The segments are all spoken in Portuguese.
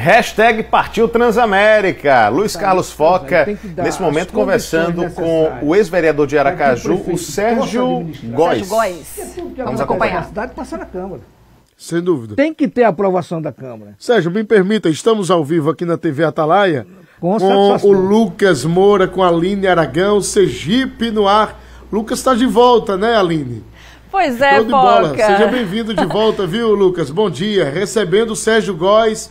Hashtag Partiu Transamérica. Luiz tá, Carlos Foca, nesse momento, conversando com o ex-vereador de Aracaju, o Sérgio Góes. Sérgio Góes. Vamos acompanhar. A cidade passar na Câmara. Sem dúvida. Tem que ter a aprovação da Câmara. Sérgio, me permita, estamos ao vivo aqui na TV Atalaia com, com o Lucas Moura, com a Aline Aragão, Sergipe no ar. Lucas está de volta, né, Aline? Pois é, Show de bola. Seja bem-vindo de volta, viu, Lucas? Bom dia. Recebendo o Sérgio Góes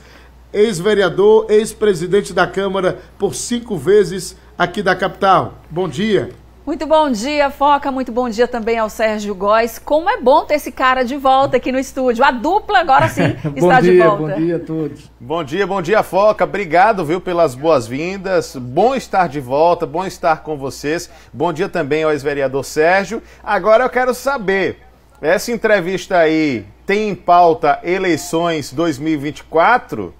ex-vereador, ex-presidente da Câmara por cinco vezes aqui da capital. Bom dia. Muito bom dia, Foca. Muito bom dia também ao Sérgio Góes. Como é bom ter esse cara de volta aqui no estúdio. A dupla agora sim está dia, de volta. Bom dia a todos. Bom dia, bom dia, Foca. Obrigado, viu, pelas boas-vindas. Bom estar de volta, bom estar com vocês. Bom dia também ao ex-vereador Sérgio. Agora eu quero saber, essa entrevista aí tem em pauta eleições 2024?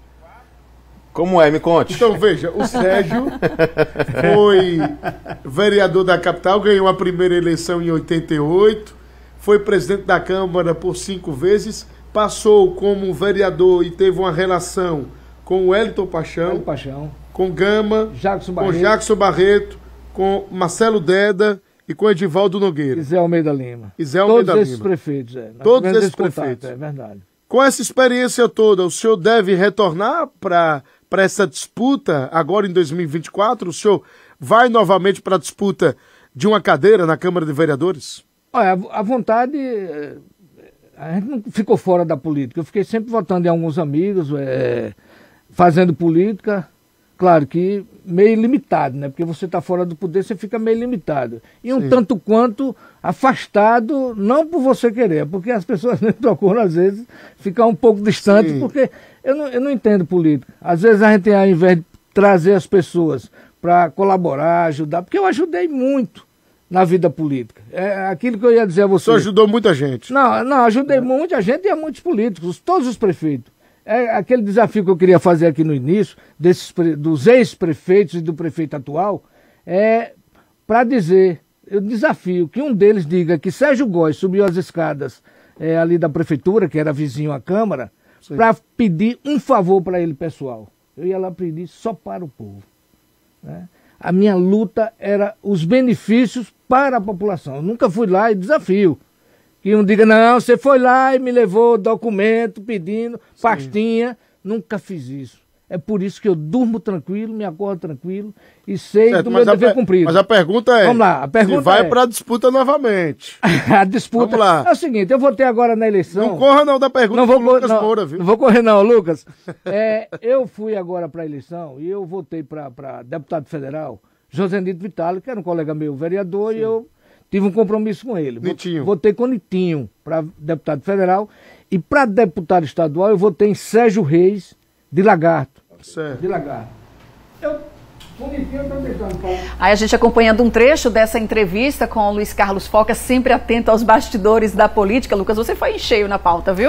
Como é? Me conte. Então veja, o Sérgio foi vereador da capital, ganhou a primeira eleição em 88, foi presidente da Câmara por cinco vezes, passou como vereador e teve uma relação com o Elton Paixão, Paixão. com Gama, Jackson com Jackson Barreto, com Marcelo Deda e com Edivaldo Nogueira. E Zé Almeida Lima. E Zé Almeida Todos Lima. esses prefeitos, é. Todos esses prefeitos. Contato, é verdade. Com essa experiência toda, o senhor deve retornar para para essa disputa agora em 2024? O senhor vai novamente para a disputa de uma cadeira na Câmara de Vereadores? Olha, a vontade. Eh, a gente não ficou fora da política. Eu fiquei sempre votando em alguns amigos, é, fazendo política claro que meio limitado, né? Porque você está fora do poder, você fica meio limitado. E um Sim. tanto quanto afastado, não por você querer, é porque as pessoas me procuram, às vezes, ficar um pouco distante, Sim. porque eu não, eu não entendo política. Às vezes a gente, ao invés de trazer as pessoas para colaborar, ajudar, porque eu ajudei muito na vida política. É aquilo que eu ia dizer a você. Você ajudou muita gente. Não, não, ajudei é. muita gente e a muitos políticos, todos os prefeitos é aquele desafio que eu queria fazer aqui no início, desses, dos ex-prefeitos e do prefeito atual, é para dizer, eu desafio que um deles diga que Sérgio Góes subiu as escadas é, ali da prefeitura, que era vizinho à Câmara, para pedir um favor para ele pessoal. Eu ia lá pedir só para o povo. Né? A minha luta era os benefícios para a população. Eu nunca fui lá e desafio. Que um diga, não, você foi lá e me levou documento pedindo, Sim. pastinha. Nunca fiz isso. É por isso que eu durmo tranquilo, me acordo tranquilo e sei certo, do meu dever cumprido. Mas a pergunta é. Vamos lá, a pergunta vai é, para a disputa novamente. a disputa. Vamos lá. É o seguinte, eu votei agora na eleição. Não corra não da pergunta não vou, Lucas não, Moura, viu? Não vou correr não, Lucas. é, eu fui agora para a eleição e eu votei para deputado federal José Nito Vitale, que era um colega meu, vereador, Sim. e eu Tive um compromisso com ele. Nitinho. Votei com Nitinho para deputado federal. E para deputado estadual, eu votei em Sérgio Reis, de Lagarto. Certo. De Lagarto. Eu Aí a gente acompanhando um trecho dessa entrevista com o Luiz Carlos Foca, sempre atento aos bastidores da política. Lucas, você foi em cheio na pauta, viu?